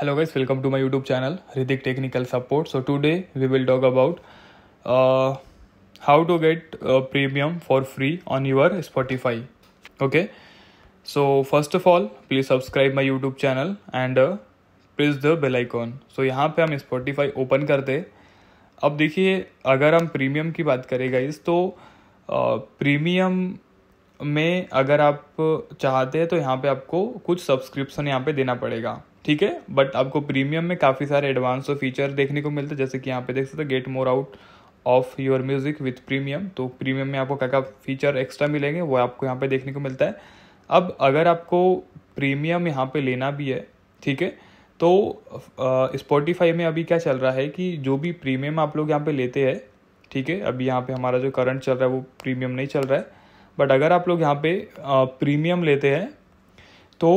hello guys welcome to my YouTube channel Hrithik technical support so today we will talk about how to get premium for free on your Spotify okay so first of all please subscribe my YouTube channel and press the bell icon so यहाँ पे हम Spotify open करते अब देखिए अगर हम premium की बात करें गाइस तो प्रीमियम uh, में अगर आप चाहते हैं तो यहाँ पे आपको कुछ सब्सक्रिप्शन यहाँ पे देना पड़ेगा ठीक है बट आपको प्रीमियम में काफ़ी सारे एडवांस और फीचर देखने को मिलते हैं जैसे कि यहाँ पे देख सकते हैं get more out of your music with premium तो प्रीमियम में आपको क्या क्या फीचर एक्स्ट्रा मिलेंगे वो आपको यहाँ पे देखने को मिलता है अब अगर आपको प्रीमियम यहाँ पे लेना भी है ठीक है तो स्पॉटिफाई में अभी क्या चल रहा है कि जो भी प्रीमियम आप लोग यहाँ पे लेते हैं ठीक है अभी यहाँ पे हमारा जो करंट चल रहा है वो प्रीमियम नहीं चल रहा है बट अगर आप लोग यहाँ पे प्रीमियम लेते हैं तो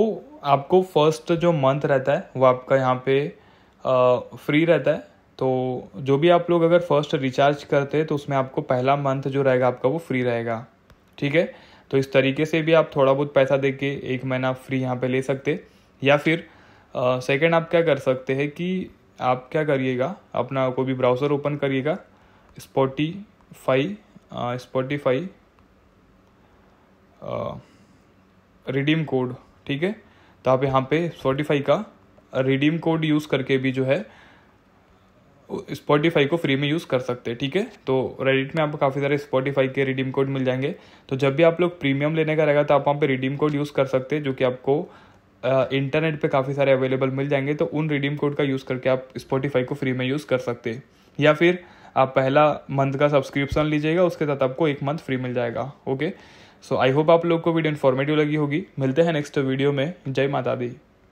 आपको फर्स्ट जो मंथ रहता है वो आपका यहाँ पे फ्री रहता है तो जो भी आप लोग अगर फर्स्ट रिचार्ज करते हैं तो उसमें आपको पहला मंथ जो रहेगा आपका वो फ्री रहेगा ठीक है तो इस तरीके से भी आप थोड़ा बहुत पैसा दे के एक महीना फ्री यहाँ पे ले सकते या फिर सेकंड आप क्या कर सकते हैं कि आप क्या करिएगा अपना कोई भी ब्राउज़र ओपन करिएगा स्पॉटीफाई स्पॉटीफाई रिडीम कोड ठीक है तो आप यहाँ पे स्पॉटिफाई का रिडीम कोड यूज़ करके भी जो है स्पॉटिफाई को फ्री में यूज़ कर सकते हैं ठीक है तो रेडिट में आपको काफ़ी सारे स्पॉटिफाई के रिडीम कोड मिल जाएंगे तो जब भी आप लोग प्रीमियम लेने का रहेगा तो आप वहाँ पे रिडीम कोड यूज़ कर सकते हैं जो कि आपको इंटरनेट पे काफ़ी सारे अवेलेबल मिल जाएंगे तो उन रिडीम कोड का यूज़ करके आप स्पॉटिफाई को फ्री में यूज़ कर सकते हैं या फिर आप पहला मंथ का सब्सक्रिप्शन लीजिएगा उसके साथ आपको एक मंथ फ्री मिल जाएगा ओके सो आई होप आप लोग को वीडियो इन्फॉर्मेटिव लगी होगी मिलते हैं नेक्स्ट वीडियो में जय माता दी